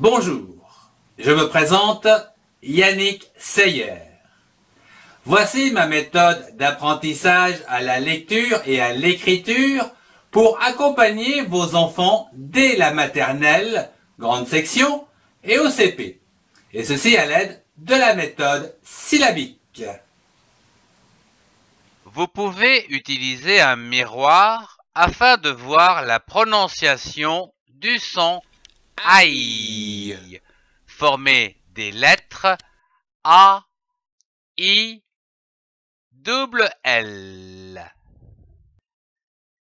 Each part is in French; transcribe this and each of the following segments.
Bonjour, je me présente Yannick Seyer. Voici ma méthode d'apprentissage à la lecture et à l'écriture pour accompagner vos enfants dès la maternelle, grande section, et au CP. Et ceci à l'aide de la méthode syllabique. Vous pouvez utiliser un miroir afin de voir la prononciation du son Aïe Formez des lettres A, I, double L.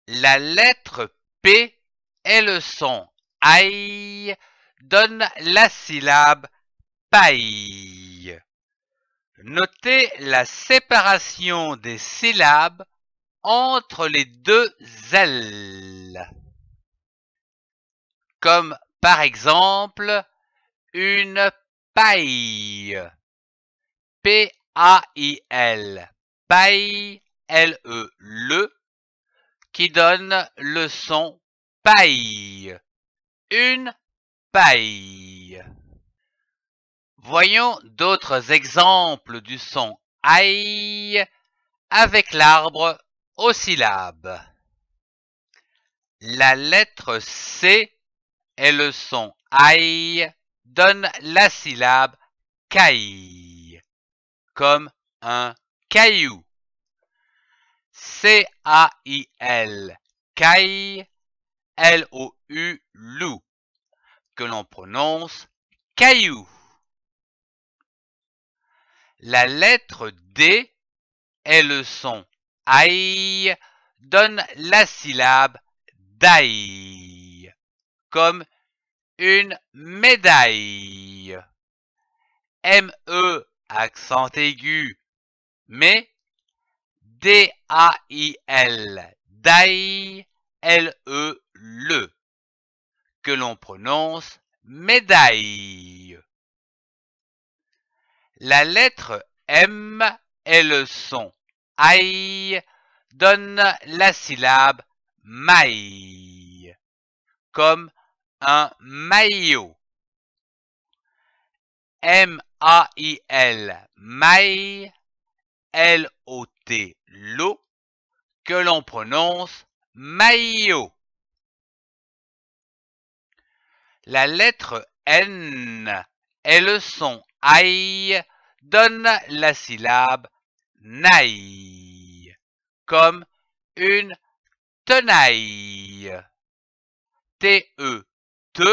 La lettre P et le son aïe donnent la syllabe paille. Notez la séparation des syllabes entre les deux L. Comme par exemple, une paille. P-A-I-L. Paille, L-E, le, qui donne le son paille. Une paille. Voyons d'autres exemples du son ai avec l'arbre aux syllabes. La lettre C et le son aïe donne la syllabe kai comme un caillou. C-A-I-L, kai L-O-U, loup, que l'on prononce caillou. La lettre D et le son aïe, donne la syllabe dai comme une médaille. M-E, accent aigu, mais D-A-I-L, i L-E, le, que l'on prononce médaille. La lettre M et le son I donne la syllabe MAI comme un maillot. M-A-I-L, maille, L-O-T, l'eau, que l'on prononce maillot. La lettre N et le son I donnent la syllabe naï, comme une tenaille. T-E te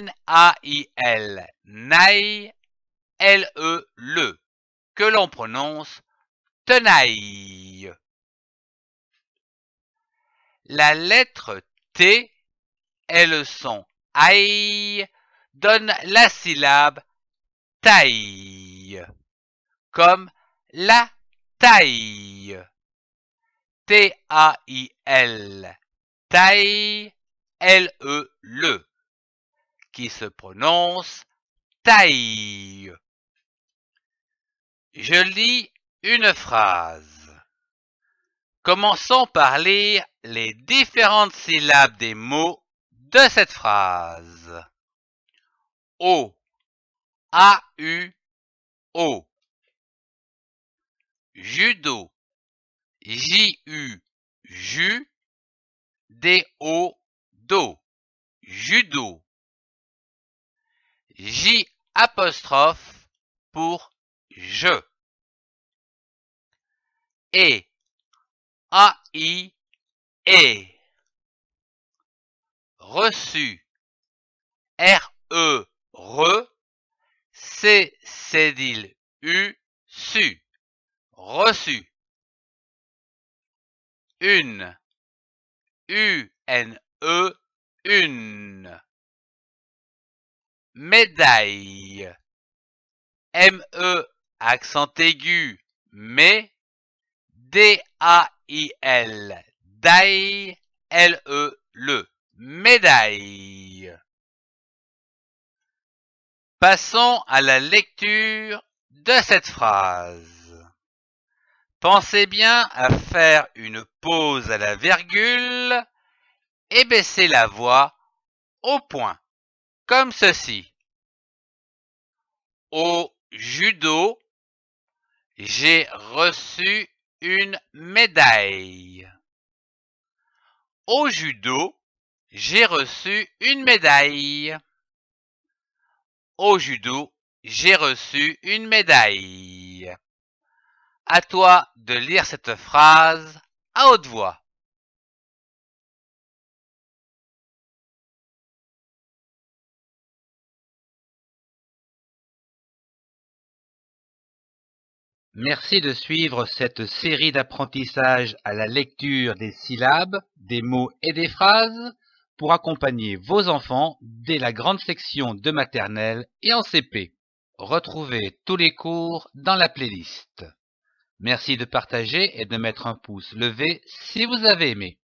n a i l nail, L-E, le, que l'on prononce tenaille. La lettre T et le son aïe donne la syllabe taille, comme la taille. T-A-I-L, taille, l le qui se prononce taille. Je lis une phrase. Commençons par lire les différentes syllabes des mots de cette phrase. O, A, U, O. Judo, J, U, J, D, O, Do, judo. J apostrophe pour je. Et, A I E, Reçu, R E re. C L U su. Reçu. Une, U N E une médaille. M-E accent aigu, mais D-A-I-L, daille, L-E, le, médaille. Passons à la lecture de cette phrase. Pensez bien à faire une pause à la virgule et baisser la voix au point, comme ceci. Au judo, j'ai reçu une médaille. Au judo, j'ai reçu une médaille. Au judo, j'ai reçu une médaille. À toi de lire cette phrase à haute voix. Merci de suivre cette série d'apprentissages à la lecture des syllabes, des mots et des phrases pour accompagner vos enfants dès la grande section de maternelle et en CP. Retrouvez tous les cours dans la playlist. Merci de partager et de mettre un pouce levé si vous avez aimé.